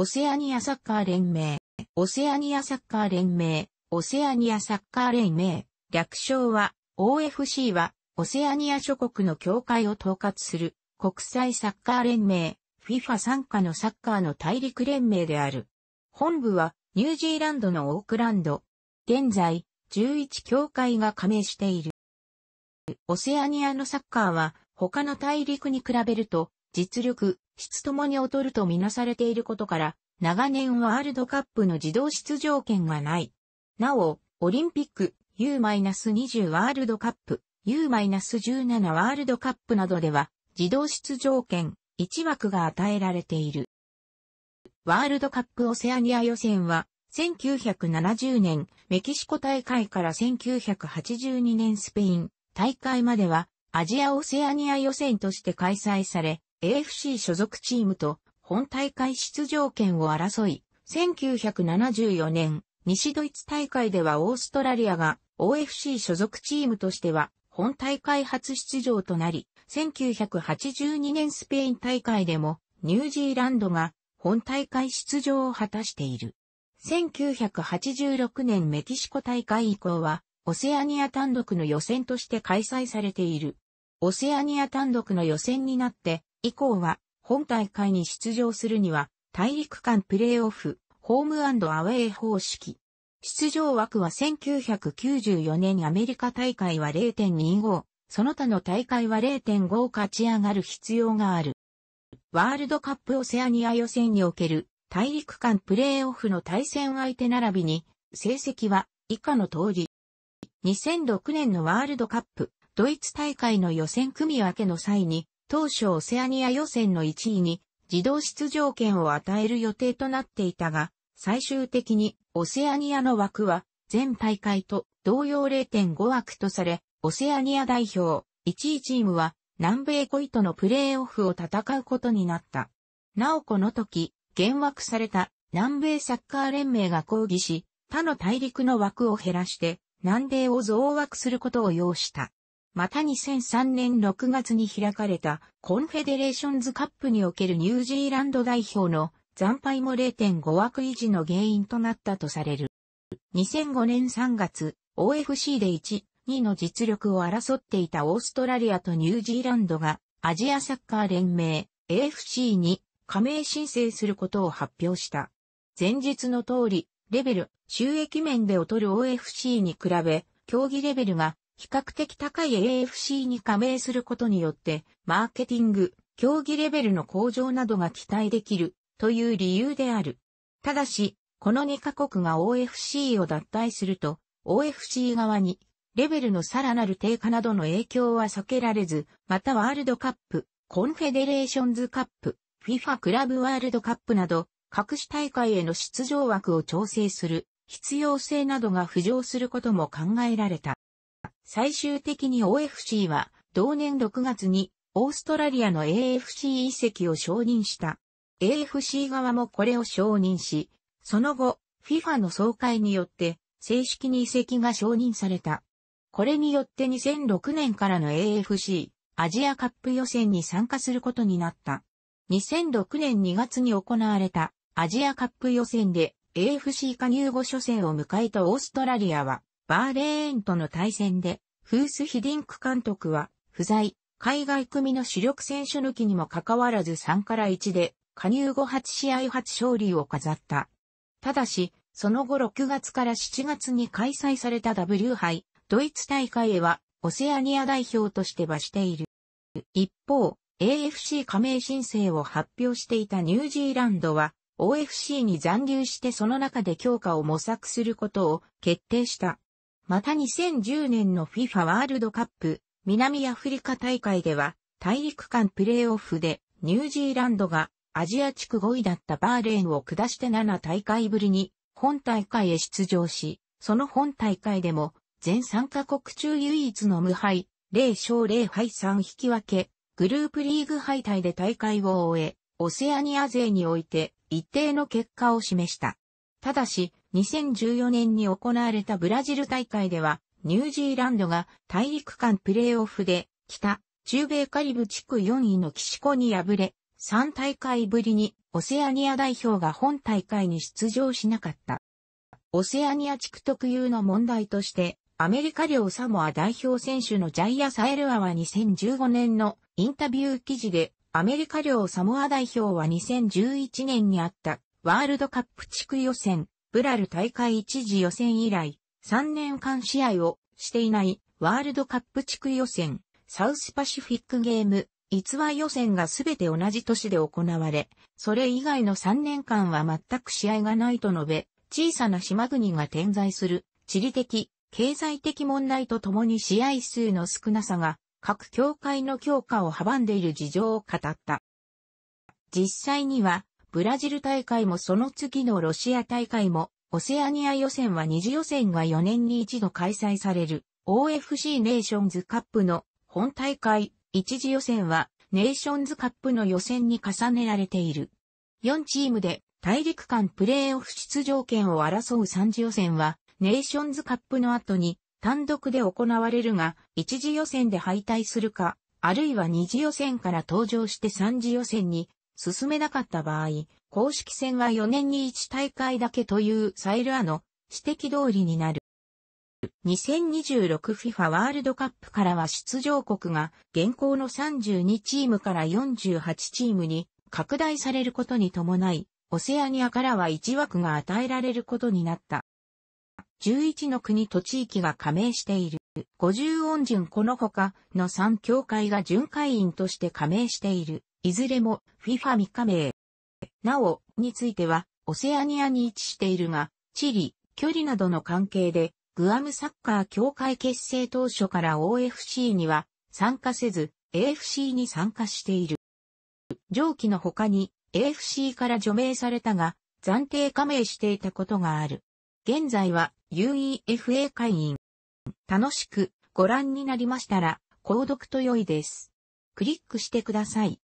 オセアニアサッカー連盟、オセアニアサッカー連盟、オセアニアサッカー連盟、略称は、OFC は、オセアニア諸国の協会を統括する、国際サッカー連盟、FIFA 参加のサッカーの大陸連盟である。本部は、ニュージーランドのオークランド。現在、11協会が加盟している。オセアニアのサッカーは、他の大陸に比べると、実力、質ともに劣るとみなされていることから、長年ワールドカップの自動出場権がない。なお、オリンピック U-20 ワールドカップ、U-17 ワールドカップなどでは、自動出場権1枠が与えられている。ワールドカップオセアニア予選は、1970年メキシコ大会から1982年スペイン大会まではアジアオセアニア予選として開催され、AFC 所属チームと本大会出場権を争い、1974年、西ドイツ大会ではオーストラリアが OFC 所属チームとしては本大会初出場となり、1982年スペイン大会でもニュージーランドが本大会出場を果たしている。1986年メキシコ大会以降はオセアニア単独の予選として開催されている。オセアニア単独の予選になって以降は、本大会に出場するには、大陸間プレーオフ、ホームアウェイ方式。出場枠は1994年アメリカ大会は0.25、その他の大会は0.5勝ち上がる必要がある。ワールドカップオセアニア予選における大陸間プレーオフの対戦相手並びに、成績は以下の通り。2006年のワールドカップ、ドイツ大会の予選組分けの際に、当初オセアニア予選の1位に自動出場権を与える予定となっていたが、最終的にオセアニアの枠は全大会と同様0.5枠とされ、オセアニア代表1位チームは南米5位とのプレーオフを戦うことになった。なおこの時、減枠された南米サッカー連盟が抗議し、他の大陸の枠を減らして南米を増枠することを要した。また2003年6月に開かれたコンフェデレーションズカップにおけるニュージーランド代表の惨敗も0.5枠維持の原因となったとされる。2005年3月、OFC で1、2の実力を争っていたオーストラリアとニュージーランドがアジアサッカー連盟 AFC に加盟申請することを発表した。前日の通り、レベル、収益面で劣る OFC に比べ、競技レベルが比較的高い AFC に加盟することによって、マーケティング、競技レベルの向上などが期待できるという理由である。ただし、この2カ国が OFC を脱退すると、OFC 側にレベルのさらなる低下などの影響は避けられず、またワールドカップ、コンフェデレーションズカップ、FIFA クラブワールドカップなど、各種大会への出場枠を調整する必要性などが浮上することも考えられた。最終的に OFC は同年6月にオーストラリアの AFC 移籍を承認した。AFC 側もこれを承認し、その後、FIFA の総会によって正式に移籍が承認された。これによって2006年からの AFC アジアカップ予選に参加することになった。2006年2月に行われたアジアカップ予選で AFC 加入後初戦を迎えたオーストラリアはバーレーンとの対戦で、フース・ヒディンク監督は、不在、海外組の主力選手抜きにもかかわらず3から1で、加入後8試合初勝利を飾った。ただし、その後6月から7月に開催された W 杯、ドイツ大会へは、オセアニア代表としてはしている。一方、AFC 加盟申請を発表していたニュージーランドは、OFC に残留してその中で強化を模索することを決定した。また2010年の FIFA ワールドカップ南アフリカ大会では大陸間プレーオフでニュージーランドがアジア地区5位だったバーレーンを下して7大会ぶりに本大会へ出場し、その本大会でも全3カ国中唯一の無敗、0勝0敗3引き分け、グループリーグ敗退で大会を終え、オセアニア勢において一定の結果を示した。ただし、2014年に行われたブラジル大会では、ニュージーランドが大陸間プレーオフで、北、中米カリブ地区4位のキシコに敗れ、3大会ぶりにオセアニア代表が本大会に出場しなかった。オセアニア地区特有の問題として、アメリカ領サモア代表選手のジャイア・サエルアは2015年のインタビュー記事で、アメリカ領サモア代表は2011年にあったワールドカップ地区予選ブラル大会一次予選以来、3年間試合をしていないワールドカップ地区予選、サウスパシフィックゲーム、逸話予選がすべて同じ年で行われ、それ以外の3年間は全く試合がないと述べ、小さな島国が点在する地理的、経済的問題とともに試合数の少なさが各協会の強化を阻んでいる事情を語った。実際にはブラジル大会もその次のロシア大会も、オセアニア予選は二次予選が4年に一度開催される OFC ネーションズカップの本大会一次予選はネーションズカップの予選に重ねられている。4チームで大陸間プレーオフ出場権を争う3次予選はネーションズカップの後に単独で行われるが一次予選で敗退するか、あるいは二次予選から登場して三次予選に進めなかった場合、公式戦は4年に1大会だけというサイルアの指摘通りになる。2026FIFA ワールドカップからは出場国が現行の32チームから48チームに拡大されることに伴い、オセアニアからは1枠が与えられることになった。11の国と地域が加盟している。50音順この他の3協会が巡回員として加盟している。いずれも FIFA 未加盟。なお、については、オセアニアに位置しているが、地理、距離などの関係で、グアムサッカー協会結成当初から OFC には参加せず、AFC に参加している。上記の他に AFC から除名されたが、暫定加盟していたことがある。現在は UEFA 会員。楽しくご覧になりましたら、購読と良いです。クリックしてください。